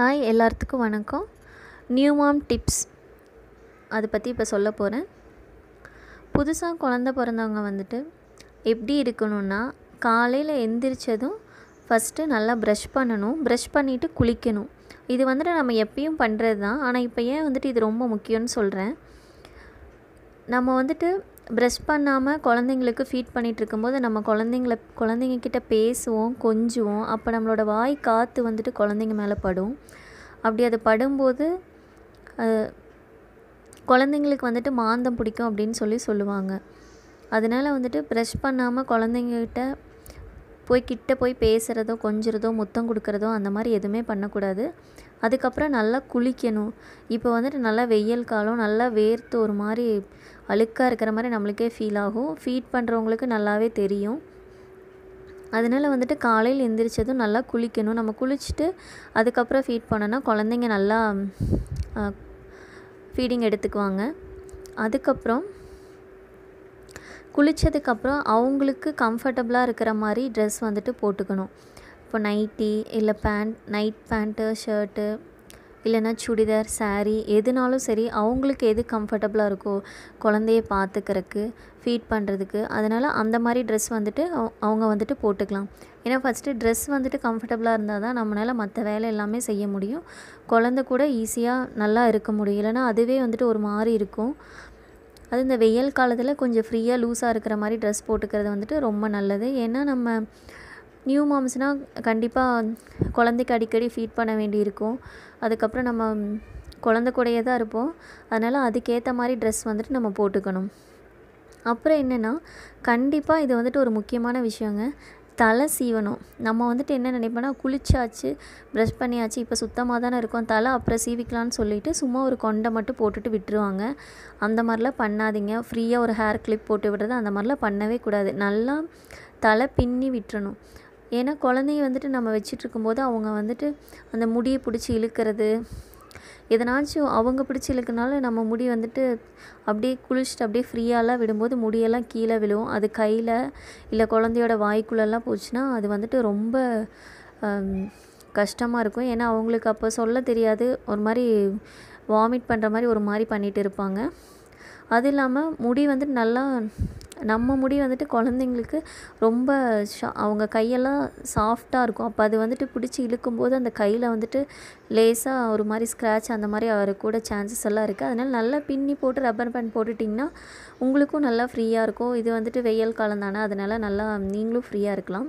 hi எல்லாத்துக்கும் வணக்கம் new மாம் tips அதை பற்றி இப்போ சொல்ல போகிறேன் புதுசாக குழந்த பிறந்தவங்க வந்துட்டு எப்படி இருக்கணும்னா காலையில் எந்திரிச்சதும் ஃபஸ்ட்டு நல்லா ப்ரஷ் பண்ணணும் ப்ரஷ் பண்ணிவிட்டு குளிக்கணும் இது வந்துட்டு நம்ம எப்பயும் பண்ணுறது தான் ஆனால் இப்போ ஏன் வந்துட்டு இது ரொம்ப முக்கியம்னு சொல்கிறேன் நம்ம வந்துட்டு ப்ரெஷ் பண்ணாமல் குழந்தைங்களுக்கு ஃபீட் பண்ணிகிட்டு இருக்கும்போது நம்ம குழந்தைங்கள குழந்தைங்கக்கிட்ட பேசுவோம் கொஞ்சுவோம் அப்போ நம்மளோட வாய் காற்று வந்துட்டு குழந்தைங்க மேலே படும் அப்படி அது படும்போது குழந்தைங்களுக்கு வந்துட்டு மாந்தம் பிடிக்கும் அப்படின்னு சொல்லி சொல்லுவாங்க அதனால் வந்துட்டு ப்ரெஷ் பண்ணாமல் குழந்தைங்கக்கிட்ட போய் கிட்ட போய் பேசுகிறதோ கொஞ்சிறதோ முத்தம் கொடுக்குறதோ அந்த மாதிரி எதுவுமே பண்ணக்கூடாது அதுக்கப்புறம் நல்லா குளிக்கணும் இப்போ வந்துட்டு நல்லா வெயில் காலம் நல்லா வேர்த்து ஒரு மாதிரி அழுக்காக இருக்கிற மாதிரி நம்மளுக்கே ஃபீல் ஆகும் ஃபீட் பண்ணுறவங்களுக்கு நல்லாவே தெரியும் அதனால் வந்துட்டு காலையில் எந்திரிச்சதும் நல்லா குளிக்கணும் நம்ம குளிச்சுட்டு அதுக்கப்புறம் ஃபீட் பண்ணோன்னா குழந்தைங்க நல்லா ஃபீடிங் எடுத்துக்குவாங்க அதுக்கப்புறம் குளித்ததுக்கப்புறம் அவங்களுக்கு கம்ஃபர்டபுளாக இருக்கிற மாதிரி ட்ரெஸ் வந்துட்டு போட்டுக்கணும் இப்போ நைட்டி இல்லை பேண்ட் நைட் பேண்ட்டு ஷர்ட்டு இல்லைன்னா சுடிதார் சாரீ எதுனாலும் சரி அவங்களுக்கு எது கம்ஃபர்டபுளாக இருக்கோ குழந்தைய பார்த்துக்கிறதுக்கு ஃபீட் பண்ணுறதுக்கு அதனால் அந்த மாதிரி ட்ரெஸ் வந்துட்டு அவங்க வந்துட்டு போட்டுக்கலாம் ஏன்னா ஃபஸ்ட்டு ட்ரெஸ் வந்துட்டு கம்ஃபர்டபுளாக இருந்தால் தான் நம்மளால் மற்ற வேலை எல்லாமே செய்ய முடியும் குழந்த கூட ஈஸியாக நல்லா இருக்க முடியும் இல்லைனா அதுவே வந்துட்டு ஒரு மாதிரி இருக்கும் அது இந்த வெயில் காலத்தில் கொஞ்சம் ஃப்ரீயாக லூஸாக இருக்கிற மாதிரி ட்ரெஸ் போட்டுக்கிறது வந்துட்டு ரொம்ப நல்லது ஏன்னா நம்ம நியூ மாம்ஸ்னால் கண்டிப்பாக குழந்தைக்கு அடிக்கடி ஃபீட் பண்ண வேண்டி இருக்கும் அதுக்கப்புறம் நம்ம குழந்த கூடையே தான் இருப்போம் அதனால் அதுக்கேற்ற மாதிரி ட்ரெஸ் வந்துட்டு நம்ம போட்டுக்கணும் அப்புறம் என்னென்னா கண்டிப்பாக இது வந்துட்டு ஒரு முக்கியமான விஷயங்க தலை சீவணும் நம்ம வந்துட்டு என்ன நினைப்போன்னா குளிச்சாச்சு ப்ரஷ் பண்ணியாச்சு இப்போ சுத்தமாக தானே இருக்கும் தலை அப்புறம் சீவிக்கலான்னு சொல்லிவிட்டு சும்மா ஒரு கொண்டை மட்டும் போட்டுட்டு விட்டுருவாங்க அந்த மாதிரிலாம் பண்ணாதீங்க ஃப்ரீயாக ஒரு ஹேர் கிளிப் போட்டு விடுறது அந்த மாதிரிலாம் பண்ணவே கூடாது நல்லா தலை பின்னி விட்டுறணும் ஏன்னா குழந்தைய வந்துட்டு நம்ம வச்சிட்ருக்கும்போது அவங்க வந்துட்டு அந்த முடியை பிடிச்சி இழுக்கிறது எதனாச்சும் அவங்க பிடிச்சி இழுக்கனால நம்ம முடி வந்துட்டு அப்படியே குளிச்சுட்டு அப்படியே ஃப்ரீயாலாம் விடும்போது முடியெல்லாம் கீழே விழுவும் அது கையில் இல்லை குழந்தையோட வாய்க்குள்ளெல்லாம் போச்சுன்னா அது வந்துட்டு ரொம்ப கஷ்டமாக இருக்கும் ஏன்னா அவங்களுக்கு அப்போ சொல்ல தெரியாது ஒரு மாதிரி வாமிட் பண்ணுற மாதிரி ஒரு மாதிரி பண்ணிகிட்டு இருப்பாங்க அது இல்லாமல் முடி வந்துட்டு நல்லா நம்ம முடி வந்துட்டு குழந்தைங்களுக்கு ரொம்ப ஷா அவங்க கையெல்லாம் சாஃப்டாக இருக்கும் அப்போ அது வந்துட்டு பிடிச்சி இழுக்கும்போது அந்த கையில் வந்துட்டு லேஸாக ஒரு மாதிரி ஸ்க்ராட்ச் அந்த மாதிரி வரக்கூட சான்சஸ் எல்லாம் இருக்குது அதனால் நல்லா பின்னி போட்டு ரப்பர் பேண்ட் போட்டுட்டிங்கன்னா உங்களுக்கும் நல்லா ஃப்ரீயாக இருக்கும் இது வந்துட்டு வெயில் காலம் தானே அதனால் நல்லா நீங்களும் ஃப்ரீயாக இருக்கலாம்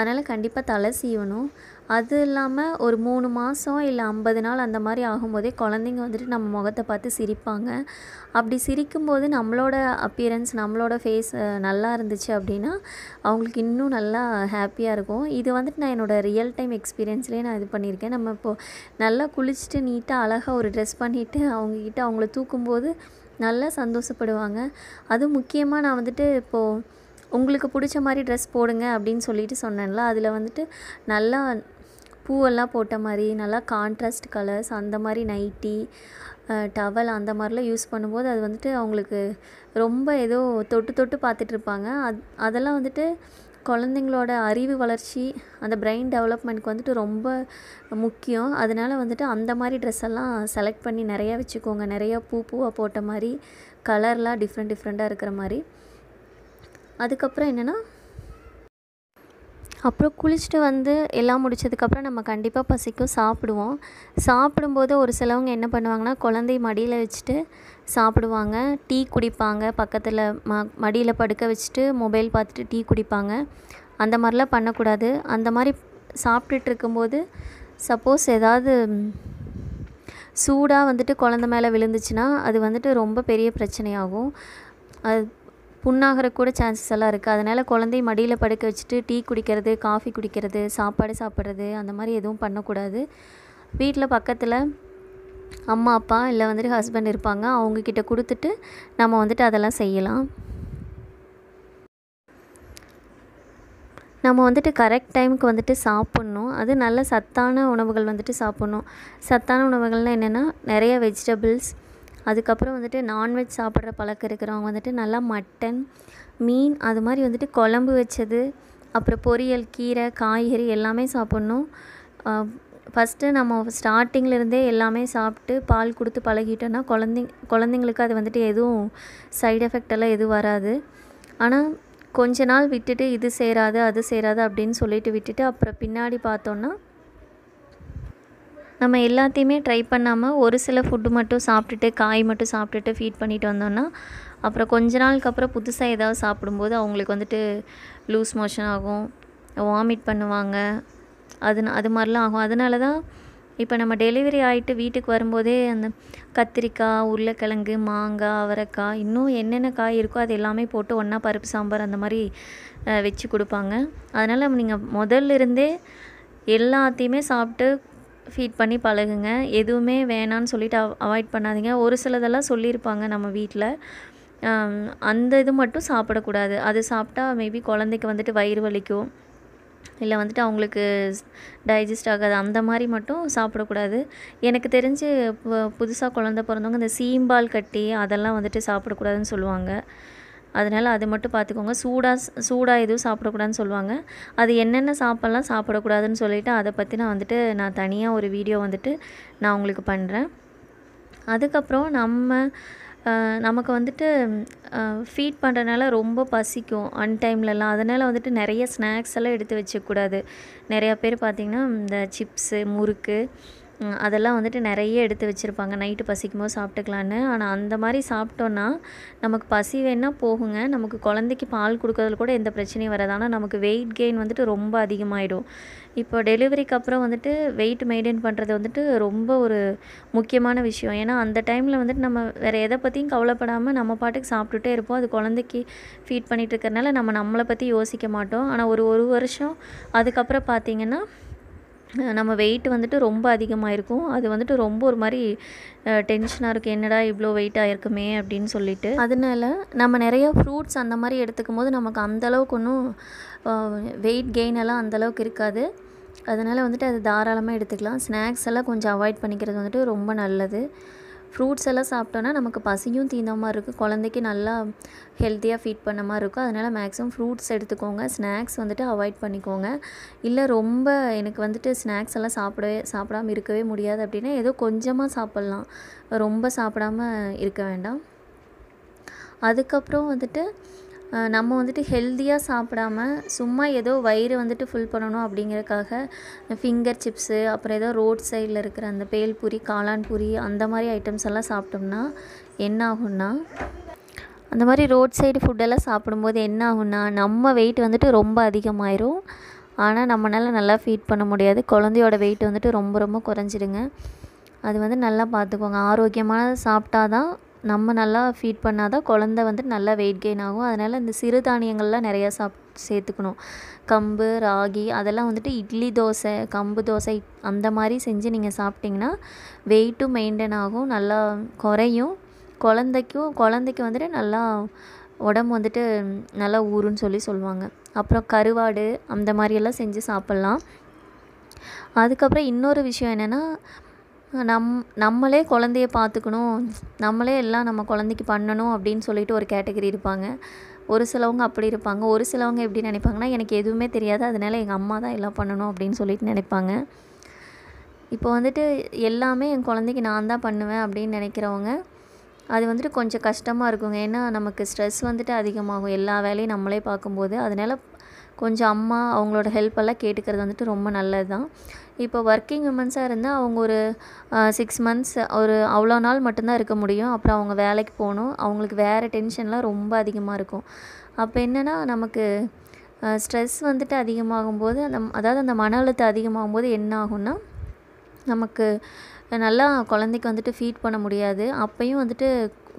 அதனால் கண்டிப்பாக தலை சீவணும் அது இல்லாமல் ஒரு மூணு மாதம் இல்லை ஐம்பது நாள் அந்த மாதிரி ஆகும்போதே குழந்தைங்க வந்துட்டு நம்ம முகத்தை பார்த்து சிரிப்பாங்க அப்படி சிரிக்கும்போது நம்மளோட அப்பியரன்ஸ் நம்மளோட ஃபேஸ் நல்லா இருந்துச்சு அப்படின்னா அவங்களுக்கு இன்னும் நல்லா ஹாப்பியாக இருக்கும் இது வந்துட்டு நான் என்னோடய ரியல் டைம் எக்ஸ்பீரியன்ஸ்லேயே நான் இது பண்ணியிருக்கேன் நம்ம இப்போது நல்லா குளிச்சுட்டு நீட்டாக அழகாக ஒரு ட்ரெஸ் பண்ணிவிட்டு அவங்கக்கிட்ட அவங்கள தூக்கும்போது நல்லா சந்தோஷப்படுவாங்க அதுவும் முக்கியமாக நான் வந்துட்டு இப்போது உங்களுக்கு பிடிச்ச மாதிரி ட்ரெஸ் போடுங்க அப்படின்னு சொல்லிட்டு சொன்னேன்ல அதில் வந்துட்டு நல்லா பூவெல்லாம் போட்ட மாதிரி நல்லா கான்ட்ராஸ்ட் கலர்ஸ் அந்த மாதிரி நைட்டி டவல் அந்த மாதிரிலாம் யூஸ் பண்ணும்போது அது வந்துட்டு அவங்களுக்கு ரொம்ப ஏதோ தொட்டு தொட்டு பார்த்துட்ருப்பாங்க அது அதெல்லாம் வந்துட்டு குழந்தைங்களோட அறிவு வளர்ச்சி அந்த பிரெயின் டெவலப்மெண்ட்க்கு வந்துட்டு ரொம்ப முக்கியம் அதனால் வந்துட்டு அந்த மாதிரி ட்ரெஸ் எல்லாம் செலக்ட் பண்ணி நிறையா வச்சுக்கோங்க நிறையா பூ பூவாக போட்ட மாதிரி கலர்லாம் டிஃப்ரெண்ட் டிஃப்ரெண்ட்டாக இருக்கிற மாதிரி அதுக்கப்புறம் என்னென்னா அப்புறம் குளிச்சுட்டு வந்து எல்லாம் முடிச்சதுக்கப்புறம் நம்ம கண்டிப்பாக பசிக்கும் சாப்பிடுவோம் சாப்பிடும்போது ஒரு சிலவங்க என்ன பண்ணுவாங்கன்னா குழந்தை மடியில் வச்சுட்டு சாப்பிடுவாங்க டீ குடிப்பாங்க பக்கத்தில் ம மடியில் படுக்க வச்சுட்டு மொபைல் பார்த்துட்டு டீ குடிப்பாங்க அந்த மாதிரிலாம் பண்ணக்கூடாது அந்த மாதிரி சாப்பிட்டுட்டு இருக்கும்போது சப்போஸ் ஏதாவது சூடாக வந்துட்டு குழந்த மேலே விழுந்துச்சுன்னா அது வந்துட்டு ரொம்ப பெரிய பிரச்சனையாகும் அது புண்ணாகிற கூட சான்சஸ் எல்லாம் இருக்குது அதனால் குழந்தைய மடியில் படுக்க வச்சுட்டு டீ குடிக்கிறது காஃபி குடிக்கிறது சாப்பாடு சாப்பிட்றது அந்த மாதிரி எதுவும் பண்ணக்கூடாது வீட்டில் பக்கத்தில் அம்மா அப்பா இல்லை வந்துட்டு ஹஸ்பண்ட் இருப்பாங்க அவங்கக்கிட்ட கொடுத்துட்டு நம்ம வந்துட்டு அதெல்லாம் செய்யலாம் நம்ம வந்துட்டு கரெக்ட் டைமுக்கு வந்துட்டு சாப்பிட்ணும் அது நல்ல சத்தான உணவுகள் வந்துட்டு சாப்பிட்ணும் சத்தான உணவுகள்னால் என்னென்னா நிறைய வெஜிடபிள்ஸ் அதுக்கப்புறம் வந்துட்டு நான்வெஜ் சாப்பிட்ற பழக்கம் இருக்கிறவங்க வந்துட்டு நல்லா மட்டன் மீன் அது மாதிரி வந்துட்டு குழம்பு வச்சது அப்புறம் பொரியல் கீரை காய்கறி எல்லாமே சாப்பிட்ணும் ஃபஸ்ட்டு நம்ம ஸ்டார்டிங்லேருந்தே எல்லாமே சாப்பிட்டு பால் கொடுத்து பழகிட்டோன்னா குழந்தைங் குழந்தைங்களுக்கு அது வந்துட்டு எதுவும் சைடு எஃபெக்ட் எல்லாம் எதுவும் வராது ஆனால் கொஞ்ச நாள் விட்டுட்டு இது சேராது அது சேராது அப்படின்னு சொல்லிட்டு விட்டுட்டு அப்புறம் பின்னாடி பார்த்தோன்னா நம்ம எல்லாத்தையுமே ட்ரை பண்ணாமல் ஒரு சில ஃபுட்டு மட்டும் சாப்பிட்டுட்டு காய் மட்டும் சாப்பிட்டுட்டு ஃபீட் பண்ணிட்டு வந்தோன்னா அப்புறம் கொஞ்ச நாளுக்கு அப்புறம் புதுசாக ஏதாவது சாப்பிடும்போது அவங்களுக்கு வந்துட்டு லூஸ் மோஷன் ஆகும் வாமிட் பண்ணுவாங்க அது அது மாதிரிலாம் ஆகும் அதனால தான் இப்போ நம்ம டெலிவரி ஆகிட்டு வீட்டுக்கு வரும்போதே அந்த கத்திரிக்காய் உருளைக்கிழங்கு மாங்காய் அவரைக்காய் இன்னும் என்னென்ன காய் இருக்கோ அது எல்லாமே போட்டு ஒன்றா பருப்பு சாம்பார் அந்த மாதிரி வச்சு கொடுப்பாங்க அதனால் நீங்கள் முதல்ல இருந்தே எல்லாத்தையுமே சாப்பிட்டு ஃபீட் பண்ணி பழகுங்க எதுவுமே வேணான்னு சொல்லிட்டு அவாய்ட் பண்ணாதீங்க ஒரு சிலதெல்லாம் சொல்லியிருப்பாங்க நம்ம வீட்டில் அந்த இது மட்டும் சாப்பிடக்கூடாது அது சாப்பிட்டா மேபி குழந்தைக்கு வந்துட்டு வயிறு வலிக்கும் இல்லை வந்துட்டு அவங்களுக்கு டைஜஸ்ட் ஆகாது அந்த மாதிரி மட்டும் சாப்பிடக்கூடாது எனக்கு தெரிஞ்சு புதுசாக குழந்த பிறந்தவங்க இந்த சீம்பால் கட்டி அதெல்லாம் வந்துட்டு சாப்பிடக்கூடாதுன்னு சொல்லுவாங்க அதனால் அது மட்டும் பார்த்துக்கோங்க சூடாக சூடாக எதுவும் சாப்பிடக்கூடாதுன்னு சொல்லுவாங்க அது என்னென்ன சாப்பிட்லாம் சாப்பிடக்கூடாதுன்னு சொல்லிவிட்டு அதை பற்றி நான் வந்துட்டு நான் தனியாக ஒரு வீடியோ வந்துட்டு நான் உங்களுக்கு பண்ணுறேன் அதுக்கப்புறம் நம்ம நமக்கு வந்துட்டு ஃபீட் பண்ணுறதுனால ரொம்ப பசிக்கும் அன்டைம்லலாம் அதனால் வந்துட்டு நிறைய ஸ்நாக்ஸ் எல்லாம் எடுத்து வச்சக்கூடாது நிறையா பேர் பார்த்திங்கன்னா இந்த சிப்ஸு முறுக்கு அதெல்லாம் வந்துட்டு நிறைய எடுத்து வச்சுருப்பாங்க நைட்டு பசிக்கும்போது சாப்பிட்டுக்கலான்னு ஆனால் அந்த மாதிரி சாப்பிட்டோன்னா நமக்கு பசி வேணால் போகுங்க நமக்கு குழந்தைக்கு பால் கொடுக்கறதுல கூட எந்த பிரச்சனையும் வராது ஆனால் நமக்கு வெயிட் கெயின் வந்துட்டு ரொம்ப அதிகமாகிடும் இப்போ டெலிவரிக்கு அப்புறம் வந்துட்டு வெயிட் மெயின்டைன் பண்ணுறது வந்துட்டு ரொம்ப ஒரு முக்கியமான விஷயம் ஏன்னா அந்த டைமில் வந்துட்டு நம்ம வேறு எதை பற்றியும் கவலைப்படாமல் நம்ம பாட்டுக்கு சாப்பிட்டுட்டே இருப்போம் அது குழந்தைக்கு ஃபீட் பண்ணிகிட்டு இருக்கிறனால நம்ம நம்மளை பற்றி யோசிக்க மாட்டோம் ஆனால் ஒரு ஒரு வருஷம் அதுக்கப்புறம் பார்த்திங்கன்னா நம்ம வெயிட் வந்துட்டு ரொம்ப அதிகமாக இருக்கும் அது வந்துட்டு ரொம்ப ஒரு மாதிரி டென்ஷனாக இருக்குது என்னடா இவ்வளோ வெயிட் ஆகிருக்குமே அப்படின்னு சொல்லிட்டு அதனால நம்ம நிறையா ஃப்ரூட்ஸ் அந்த மாதிரி எடுத்துக்கும் போது நமக்கு அந்தளவுக்கு ஒன்றும் வெயிட் கெயின் எல்லாம் அந்தளவுக்கு இருக்காது அதனால் வந்துட்டு அது தாராளமாக எடுத்துக்கலாம் ஸ்நாக்ஸ் எல்லாம் கொஞ்சம் அவாய்ட் பண்ணிக்கிறது வந்துட்டு ரொம்ப நல்லது ஃப்ரூட்ஸ் எல்லாம் சாப்பிட்டோன்னா நமக்கு பசியும் தீந்த மாதிரி இருக்கும் குழந்தைக்கு நல்லா ஹெல்த்தியாக ஃபீட் பண்ண மாதிரி இருக்கும் அதனால் மேக்ஸிமம் ஃப்ரூட்ஸ் எடுத்துக்கோங்க ஸ்நாக்ஸ் வந்துட்டு அவாய்ட் பண்ணிக்கோங்க இல்லை ரொம்ப எனக்கு வந்துட்டு ஸ்நாக்ஸ் எல்லாம் சாப்பிடவே சாப்பிடாமல் இருக்கவே முடியாது அப்படின்னா ஏதோ கொஞ்சமாக சாப்பிட்லாம் ரொம்ப சாப்பிடாமல் இருக்க வேண்டாம் அதுக்கப்புறம் வந்துட்டு நம்ம வந்துட்டு ஹெல்த்தியாக சாப்பிடாம சும்மா ஏதோ வயிறு வந்துட்டு ஃபுல் பண்ணணும் அப்படிங்கிறக்காக ஃபிங்கர் சிப்ஸு அப்புறம் ஏதோ ரோட் சைடில் இருக்கிற அந்த பேல்பூரி காளான் பூரி அந்த மாதிரி ஐட்டம்ஸ் எல்லாம் சாப்பிட்டோம்னா என்ன ஆகும்னா அந்த மாதிரி ரோட் சைடு ஃபுட்டெல்லாம் சாப்பிடும்போது என்ன ஆகும்னா நம்ம வெயிட் வந்துட்டு ரொம்ப அதிகமாயிரும் ஆனால் நம்மளால் நல்லா ஃபீட் பண்ண முடியாது குழந்தையோட வெயிட் வந்துட்டு ரொம்ப ரொம்ப குறைஞ்சிடுங்க அது வந்து நல்லா பார்த்துக்கோங்க ஆரோக்கியமாக சாப்பிட்டா தான் நம்ம நல்லா ஃபீட் பண்ணால் தான் குழந்த வந்து நல்லா வெயிட் கெயின் ஆகும் அதனால் இந்த சிறுதானியங்கள்லாம் நிறையா சாப் சேர்த்துக்கணும் கம்பு ராகி அதெல்லாம் வந்துட்டு இட்லி தோசை கம்பு தோசை அந்த மாதிரி செஞ்சு நீங்கள் சாப்பிட்டிங்கன்னா வெயிட்டும் மெயின்டைன் ஆகும் நல்லா குறையும் குழந்தைக்கும் குழந்தைக்கு வந்துட்டு நல்லா உடம்பு வந்துட்டு நல்லா ஊறுன்னு சொல்லி சொல்லுவாங்க அப்புறம் கருவாடு அந்த மாதிரியெல்லாம் செஞ்சு சாப்பிட்லாம் அதுக்கப்புறம் இன்னொரு விஷயம் என்னென்னா நம் நம்மளே குழந்தைய பார்த்துக்கணும் நம்மளே எல்லாம் நம்ம குழந்தைக்கு பண்ணணும் அப்படின்னு சொல்லிட்டு ஒரு கேட்டகரி இருப்பாங்க ஒரு சிலவங்க அப்படி இருப்பாங்க ஒரு சிலவங்க எப்படி நினைப்பாங்கன்னா எனக்கு எதுவுமே தெரியாது அதனால் எங்கள் அம்மா தான் எல்லாம் பண்ணணும் அப்படின்னு சொல்லிட்டு நினைப்பாங்க இப்போ வந்துட்டு எல்லாமே என் குழந்தைக்கு நான் தான் பண்ணுவேன் அப்படின்னு நினைக்கிறவங்க அது வந்துட்டு கொஞ்சம் கஷ்டமாக இருக்குங்க ஏன்னா நமக்கு ஸ்ட்ரெஸ் வந்துட்டு அதிகமாகும் எல்லா வேலையும் நம்மளே பார்க்கும்போது அதனால் கொஞ்சம் அம்மா அவங்களோட ஹெல்ப்பெல்லாம் கேட்டுக்கிறது வந்துட்டு ரொம்ப நல்லது தான் இப்போ ஒர்க்கிங் உமன்ஸாக இருந்தால் அவங்க ஒரு சிக்ஸ் மந்த்ஸ் ஒரு அவ்வளோ நாள் மட்டும்தான் இருக்க முடியும் அப்புறம் அவங்க வேலைக்கு போகணும் அவங்களுக்கு வேறு டென்ஷன்லாம் ரொம்ப அதிகமாக இருக்கும் அப்போ என்னென்னா நமக்கு ஸ்ட்ரெஸ் வந்துட்டு அதிகமாகும்போது அந்த அதாவது அந்த மன அழுத்தம் அதிகமாகும்போது என்ன ஆகும்னா நமக்கு நல்லா குழந்தைக்கு வந்துட்டு ஃபீட் பண்ண முடியாது அப்பையும் வந்துட்டு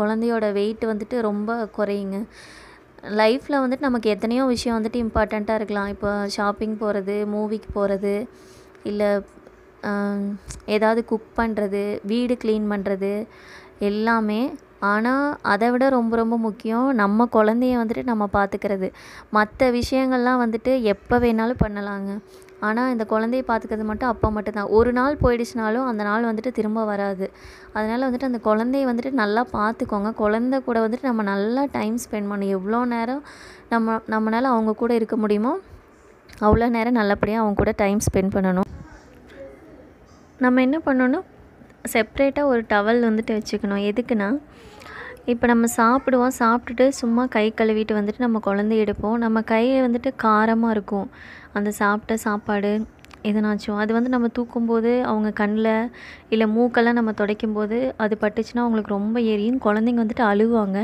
குழந்தையோட வெயிட் வந்துட்டு ரொம்ப குறையுங்க லைஃப்பில் வந்துட்டு நமக்கு எத்தனையோ விஷயம் வந்துட்டு இம்பார்ட்டண்ட்டாக இருக்கலாம் இப்போ ஷாப்பிங் போகிறது மூவிக்கு போகிறது இல்லை ஏதாவது குக் பண்ணுறது வீடு க்ளீன் பண்ணுறது எல்லாமே ஆனால் அதை விட ரொம்ப ரொம்ப முக்கியம் நம்ம குழந்தைய வந்துட்டு நம்ம பார்த்துக்கிறது மற்ற விஷயங்கள்லாம் வந்துட்டு எப்போ வேணாலும் பண்ணலாங்க ஆனால் இந்த குழந்தைய பார்த்துக்கிறது மட்டும் அப்பா மட்டும்தான் ஒரு நாள் போயிடுச்சுனாலும் அந்த நாள் வந்துட்டு திரும்ப வராது அதனால் வந்துட்டு அந்த குழந்தைய வந்துட்டு நல்லா பார்த்துக்கோங்க குழந்த கூட வந்துட்டு நம்ம நல்லா டைம் ஸ்பெண்ட் பண்ணணும் எவ்வளோ நேரம் நம்ம நம்மளால் அவங்க கூட இருக்க முடியுமோ அவ்வளோ நேரம் நல்லபடியாக அவங்க கூட டைம் ஸ்பெண்ட் பண்ணணும் நம்ம என்ன பண்ணணும் செப்ரேட்டாக ஒரு டவல் வந்துட்டு வச்சுக்கணும் எதுக்குன்னா இப்போ நம்ம சாப்பிடுவோம் சாப்பிட்டுட்டு சும்மா கை கழுவிட்டு வந்துட்டு நம்ம குழந்தை எடுப்போம் நம்ம கையை வந்துட்டு காரமாக இருக்கும் அந்த சாப்பிட்ட சாப்பாடு எதனாச்சும் அது வந்து நம்ம தூக்கும்போது அவங்க கண்ணில் இல்லை மூக்கெல்லாம் நம்ம துடைக்கும் போது அது பட்டுச்சுன்னா அவங்களுக்கு ரொம்ப எரியும் குழந்தைங்க வந்துட்டு அழுகுவாங்க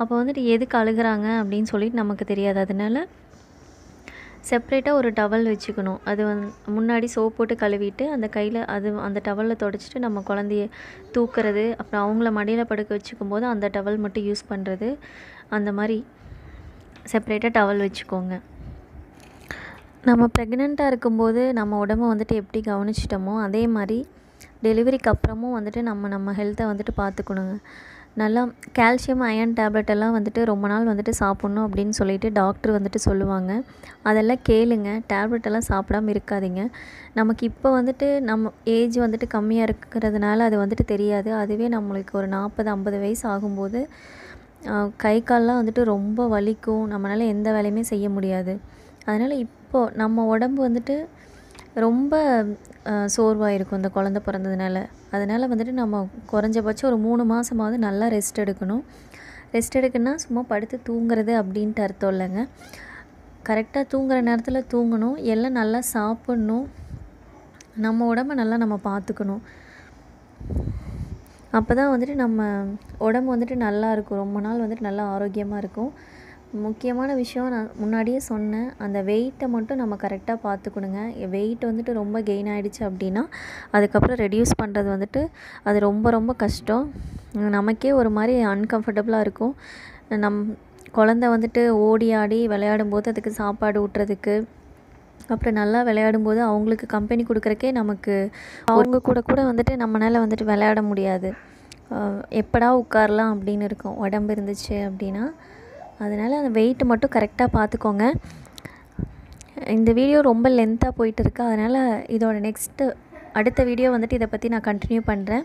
அப்போ வந்துட்டு எதுக்கு அழுகிறாங்க அப்படின்னு சொல்லிட்டு நமக்கு தெரியாது அதனால செப்ரேட்டாக ஒரு டவல் வச்சுக்கணும் அது வந் முன்னாடி சோப் போட்டு கழுவிட்டு அந்த கையில் அது அந்த டவலில் தொடச்சிட்டு நம்ம குழந்தைய தூக்கிறது அப்புறம் அவங்கள மடியில் படுக்க வச்சுக்கும் போது அந்த டவல் மட்டும் யூஸ் பண்ணுறது அந்த மாதிரி செப்ரேட்டாக டவல் வச்சுக்கோங்க நம்ம ப்ரெக்னெண்ட்டாக இருக்கும்போது நம்ம உடம்ப வந்துட்டு எப்படி கவனிச்சிட்டோமோ அதே மாதிரி டெலிவரிக்கு அப்புறமும் வந்துட்டு நம்ம நம்ம ஹெல்த்தை வந்துட்டு பார்த்துக்கணுங்க நல்லா கால்சியம் அயன் டேப்லெட் எல்லாம் வந்துட்டு ரொம்ப நாள் வந்துட்டு சாப்பிட்ணும் அப்படின்னு சொல்லிட்டு டாக்டர் வந்துட்டு சொல்லுவாங்க அதெல்லாம் கேளுங்க டேப்லெட் எல்லாம் சாப்பிடாமல் இருக்காதிங்க நமக்கு இப்போ வந்துட்டு நம்ம ஏஜ் வந்துட்டு கம்மியாக இருக்கிறதுனால அது வந்துட்டு தெரியாது அதுவே நம்மளுக்கு ஒரு நாற்பது ஐம்பது வயசு ஆகும்போது கை கால்லாம் வந்துட்டு ரொம்ப வலிக்கும் நம்மளால் எந்த வேலையுமே செய்ய முடியாது அதனால் இப்போது நம்ம உடம்பு வந்துட்டு ரொம்ப சோர்வாக இருக்கும் இந்த குழந்த பிறந்ததுனால அதனால் வந்துட்டு நம்ம குறைஞ்சபட்சம் ஒரு மூணு மாதமாவது நல்லா ரெஸ்ட் எடுக்கணும் ரெஸ்ட் எடுக்கணும்னா சும்மா படுத்து தூங்குறது அப்படின்ட்டு அர்த்தம் இல்லைங்க கரெக்டாக தூங்குற நேரத்தில் தூங்கணும் எல்லாம் நல்லா சாப்பிட்ணும் நம்ம உடம்ப நல்லா நம்ம பார்த்துக்கணும் அப்போ தான் வந்துட்டு நம்ம உடம்பு வந்துட்டு நல்லா இருக்கும் ரொம்ப நாள் வந்துட்டு நல்லா ஆரோக்கியமாக இருக்கும் முக்கியமான விஷயம் நான் முன்னாடியே சொன்னேன் அந்த வெயிட்டை மட்டும் நம்ம கரெக்டாக பார்த்துக்கணுங்க வெயிட் வந்துட்டு ரொம்ப கெயின் ஆகிடுச்சு அப்படின்னா அதுக்கப்புறம் ரெடியூஸ் பண்ணுறது வந்துட்டு அது ரொம்ப ரொம்ப கஷ்டம் நமக்கே ஒரு மாதிரி அன்கம்ஃபர்டபுளாக இருக்கும் நம் குழந்த வந்துட்டு ஓடி ஆடி விளையாடும் போது அதுக்கு சாப்பாடு ஊட்டுறதுக்கு அப்புறம் நல்லா விளையாடும் போது அவங்களுக்கு கம்பெனி கொடுக்குறக்கே நமக்கு அவங்க கூட கூட வந்துட்டு நம்மளால் வந்துட்டு விளையாட முடியாது எப்படா உட்காரலாம் அப்படின்னு இருக்கும் உடம்பு இருந்துச்சு அப்படின்னா அதனால் அந்த வெயிட்டு மட்டும் கரெக்டாக பார்த்துக்கோங்க இந்த வீடியோ ரொம்ப லென்த்தாக போயிட்டு இருக்கு அதனால் இதோட நெக்ஸ்ட்டு அடுத்த வீடியோ வந்துட்டு இதை பற்றி நான் கண்டினியூ பண்ணுறேன்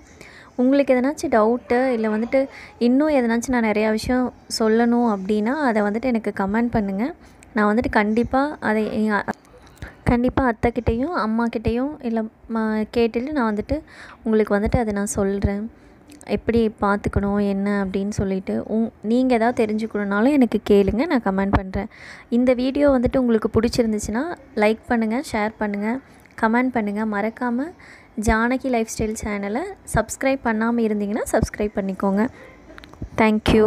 உங்களுக்கு எதனாச்சும் டவுட்டு இல்லை வந்துட்டு இன்னும் எதனாச்சும் நான் நிறையா விஷயம் சொல்லணும் அப்படின்னா அதை வந்துட்டு எனக்கு கமெண்ட் பண்ணுங்கள் நான் வந்துட்டு கண்டிப்பாக அதை கண்டிப்பாக அத்தைக்கிட்டேயும் அம்மாக்கிட்டேயும் இல்லை கேட்டுட்டு நான் வந்துட்டு உங்களுக்கு வந்துட்டு அதை நான் சொல்கிறேன் எப்படி பார்த்துக்கணும் என்ன அப்படின்னு சொல்லிட்டு உங் நீங்கள் எதாவது தெரிஞ்சுக்கணுன்னாலும் எனக்கு கேளுங்க நான் கமெண்ட் பண்ணுறேன் இந்த வீடியோ வந்துட்டு உங்களுக்கு பிடிச்சிருந்துச்சுன்னா லைக் பண்ணுங்கள் ஷேர் பண்ணுங்கள் கமெண்ட் பண்ணுங்கள் மறக்காமல் ஜானகி லைஃப் ஸ்டைல் சேனலை சப்ஸ்கிரைப் பண்ணாமல் இருந்தீங்கன்னா சப்ஸ்கிரைப் பண்ணிக்கோங்க தேங்க்யூ